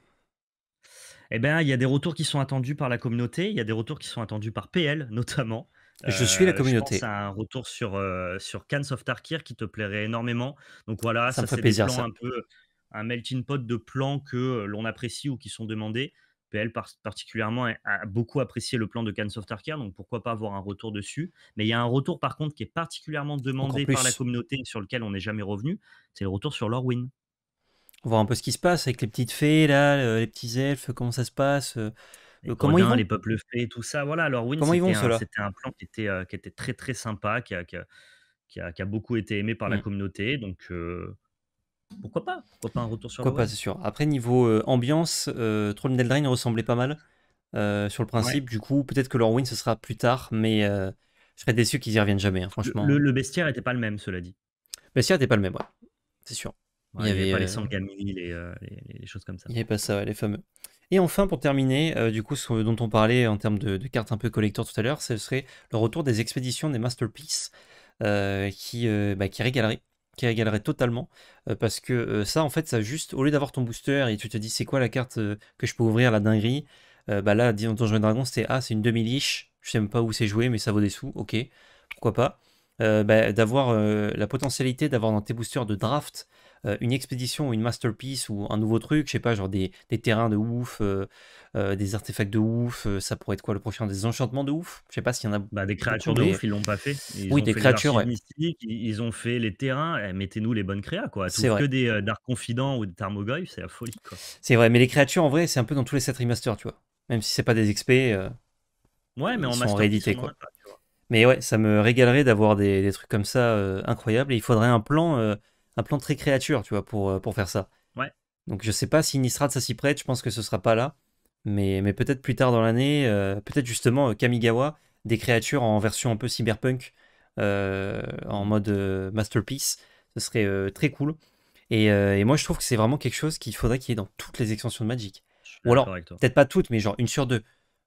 Eh bien, il y a des retours qui sont attendus par la communauté, il y a des retours qui sont attendus par PL notamment. Je suis la euh, communauté. Je un retour sur, euh, sur Cans of Tarkir qui te plairait énormément. Donc voilà, ça, ça c'est plaisir, ça. un peu un melting pot de plans que euh, l'on apprécie ou qui sont demandés. PL particulièrement a beaucoup apprécié le plan de Cans of Tarkir, donc pourquoi pas avoir un retour dessus. Mais il y a un retour par contre qui est particulièrement demandé par la communauté sur lequel on n'est jamais revenu, c'est le retour sur Lorwyn. On voir un peu ce qui se passe avec les petites fées, là, les petits elfes, comment ça se passe comment ils vont les peuples faits, tout ça. Voilà, alors c'était un, plan qui était, euh, qui était très très sympa, qui a, qui beaucoup été aimé par la mmh. communauté. Donc euh, pourquoi pas pas un retour sur Pourquoi pas, c'est sûr. Après, niveau euh, ambiance, euh, Troll Drain ressemblait pas mal sur le principe. Du coup, peut-être que leur Win, ce sera plus tard, mais je serais déçu qu'ils y reviennent jamais, hein, franchement. Le, bestiaire n'était pas le même, cela dit. Le bestiaire n'était pas le même, ouais. C'est sûr. il n'y avait, pas les sangamini, les, les, choses comme ça. Il n'y avait pas ça, les fameux. Et enfin, pour terminer, euh, du coup, ce dont on parlait en termes de, cartes un peu collector tout à l'heure, ce serait le retour des expéditions des Masterpieces euh, qui, euh, bah, qui régalerait qui régalerait totalement parce que ça en fait ça juste au lieu d'avoir ton booster et tu te dis c'est quoi la carte que je peux ouvrir la dinguerie bah là dans ton Dragon c'était ah c'est une demi liche je sais même pas où c'est joué mais ça vaut des sous ok pourquoi pas bah, d'avoir la potentialité d'avoir dans tes boosters de draft euh, une expédition, ou une masterpiece ou un nouveau truc, je sais pas, genre des, terrains de ouf, euh, euh, des artefacts de ouf, ça pourrait être quoi le prochain Des enchantements de ouf Je sais pas s'il y en a. Bah, des créatures de, ouf, ils l'ont pas fait. oui, des créatures. Mystiques, ils ont fait les terrains, eh, mettez-nous les bonnes créas quoi. C'est que des dark Confident ou des Tarmogoy, c'est la folie quoi. C'est vrai, mais les créatures en vrai, c'est un peu dans tous les sets remasters, tu vois. Même si c'est pas des XP. ouais, mais en sont réédités quoi. mais ouais, ça me régalerait d'avoir des, des, trucs comme ça incroyables. Et il faudrait un plan un plan très créature, tu vois, pour, euh, pour faire ça. Ouais. Donc je sais pas si Nistrad ça s'y prête, je pense que ce sera pas là. Mais, mais peut-être plus tard dans l'année, euh, peut-être justement euh, Kamigawa, des créatures en version un peu cyberpunk, en mode masterpiece, ce serait très cool. Et, moi je trouve que c'est vraiment quelque chose qu'il faudrait qu'il y ait dans toutes les extensions de Magic. Ou alors, peut-être pas toutes, mais genre une sur deux.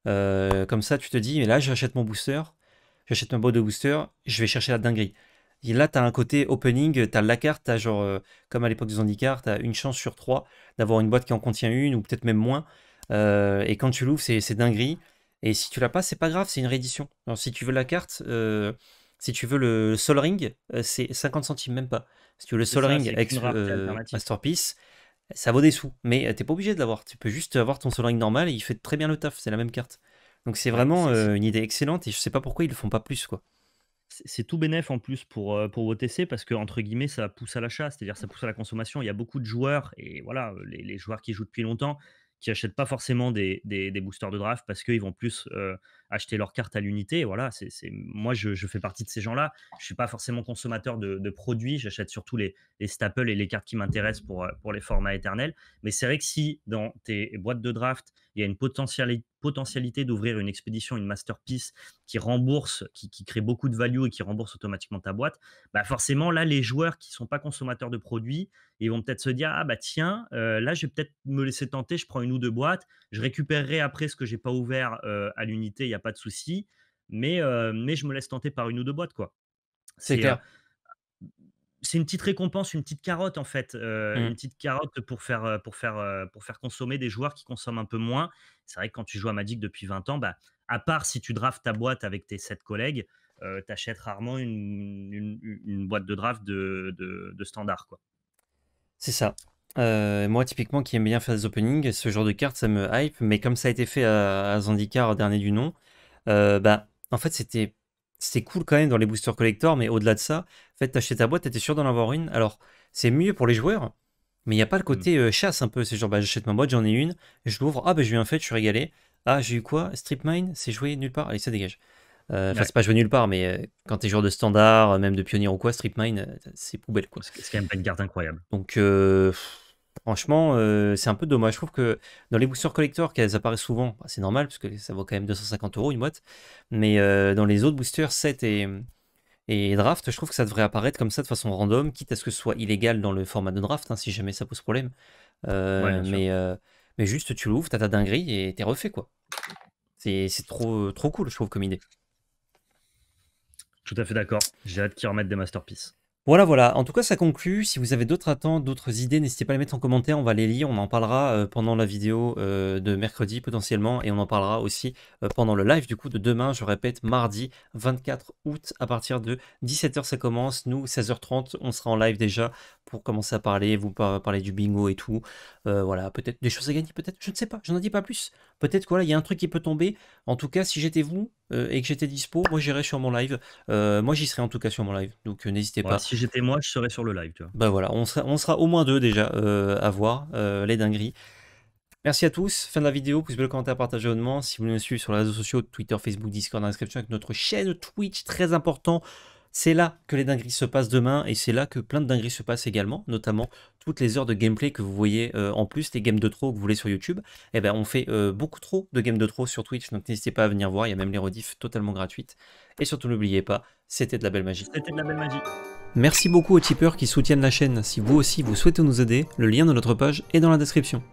comme ça, tu te dis, mais là, j'achète mon booster, j'achète mon beau de booster, je vais chercher la dinguerie là, tu as un côté opening, tu as la carte, tu genre, euh, comme à l'époque des Zandicar, tu as une chance sur trois d'avoir une boîte qui en contient une, ou peut-être même moins. Euh, et quand tu l'ouvres, c'est dinguerie. Et si tu l'as pas, c'est pas grave, c'est une réédition. Alors, si tu veux la carte, euh, si tu veux le Sol Ring, c'est 50 centimes, même pas. Si tu veux le Sol Ring avec Masterpiece, ça vaut des sous. Mais t'es pas obligé de l'avoir. Tu peux juste avoir ton Sol Ring normal et il fait très bien le taf. C'est la même carte. Donc, c'est vraiment une idée excellente et je sais pas pourquoi ils le font pas plus, quoi c'est tout bénéf en plus pour, pour OTC parce que, entre guillemets, ça pousse à l'achat, c'est-à-dire ça pousse à la consommation. Il y a beaucoup de joueurs, et voilà, les, joueurs qui jouent depuis longtemps, qui n'achètent pas forcément des, boosters de draft parce qu'ils vont plus acheter leur carte à l'unité. Voilà, c'est moi, je, fais partie de ces gens-là. Je suis pas forcément consommateur de, produits. J'achète surtout les, staples et les cartes qui m'intéressent pour, euh, pour les formats éternels. Mais c'est vrai que si dans tes boîtes de draft, il y a une potentialité, d'ouvrir une expédition, une masterpiece qui rembourse, qui, crée beaucoup de value et qui rembourse automatiquement ta boîte, bah forcément, là, les joueurs qui sont pas consommateurs de produits, ils vont peut-être se dire Ah, bah tiens, euh, là, je vais peut-être me laisser tenter, je prends une ou deux boîtes, je récupérerai après ce que j'ai pas ouvert euh, à l'unité il y a pas de souci. Mais, mais je me laisse tenter par une ou deux boîtes, quoi. C'est clair. c'est une petite récompense, une petite carotte en fait, une mmh. petite carotte pour faire, pour, faire, pour faire consommer des joueurs qui consomment un peu moins. C'est vrai que quand tu joues à Magic depuis 20 ans, bah, à part si tu drafts ta boîte avec tes sept collègues, tu achètes rarement une, boîte de draft de, standard. C'est ça. moi, typiquement, qui aime bien faire des openings, ce genre de cartes, ça me hype. Mais comme ça a été fait à, à Zandikar, dernier du nom, euh, bah, en fait, c'était c'est cool quand même dans les boosters collector, mais au-delà de ça, en fait, t'achetais ta boîte, t'étais sûr d'en avoir une. Alors, c'est mieux pour les joueurs, mais il n'y a pas le mm. côté euh, chasse un peu. C'est genre, bah, j'achète ma boîte, j'en ai une, je l'ouvre, ah, bah, j'ai eu un fait, je suis régalé. Ah, j'ai eu quoi Strip Mine, c'est joué nulle part. Allez, ça dégage. Euh, enfin, c'est pas joué nulle part, mais quand t'es joueur de standard, même de pionnier ou quoi, Strip Mine, c'est poubelle, quoi. C'est quand même pas une carte incroyable. Donc, Franchement, euh, c'est un peu dommage. Je trouve que dans les boosters collector, qu'elles apparaissent souvent, bah, c'est normal, parce que ça vaut quand même 250 euros une boîte. Mais euh, dans les autres boosters 7 et, et draft, je trouve que ça devrait apparaître comme ça de façon random, quitte à ce que ce soit illégal dans le format de draft, hein, si jamais ça pose problème. Euh, mais, mais juste, tu l'ouvres, t'as ta dinguerie et t'es refait, quoi. C'est trop, trop cool, je trouve, comme idée. Tout à fait d'accord. J'ai hâte qu'ils remettent des masterpieces. Voilà, voilà. En tout cas, ça conclut. Si vous avez d'autres attentes, d'autres idées, n'hésitez pas à les mettre en commentaire. On va les lire. On en parlera euh, pendant la vidéo euh, de mercredi potentiellement. Et on en parlera aussi euh, pendant le live du coup de demain. Je répète, mardi 24 août à partir de 17h, ça commence. Nous, 16h30, on sera en live déjà commencer à parler, vous parler du bingo et tout. Euh, voilà, peut-être des choses à gagner, peut-être, je ne sais pas, je n'en dis pas plus. Peut-être qu'il ya y a un truc qui peut tomber. En tout cas, si j'étais vous euh, et que j'étais dispo, moi j'irais sur mon live. Euh, moi j'y serais en tout cas sur mon live, donc n'hésitez pas. Si j'étais moi, je serais sur le live, tu vois. Bah voilà, on sera, on sera au moins deux déjà à voir, les dingueries. Merci à tous. Fin de la vidéo. Pouce bleu, commentaire, partagez abonnement. Si vous me suivez sur les réseaux sociaux, Twitter, Facebook, Discord, dans avec notre chaîne Twitch, très important. C'est là que les dingueries se passent demain et c'est là que plein de dingueries se passent également, notamment toutes les heures de gameplay que vous voyez euh, en plus, les games de trop que vous voulez sur YouTube. Eh ben, on fait euh, beaucoup trop de games de trop sur Twitch, donc n'hésitez pas à venir voir, il y a même les rediffs totalement gratuites. Et surtout, n'oubliez pas, c'était de la belle magie. C'était de la belle magie. Merci beaucoup aux tipeurs qui soutiennent la chaîne. Si vous aussi vous souhaitez nous aider, le lien de notre page est dans la description.